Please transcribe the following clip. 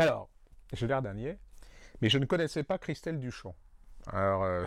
Alors, j'ai l'air dernier, mais je ne connaissais pas Christelle Duchamp. Alors, euh,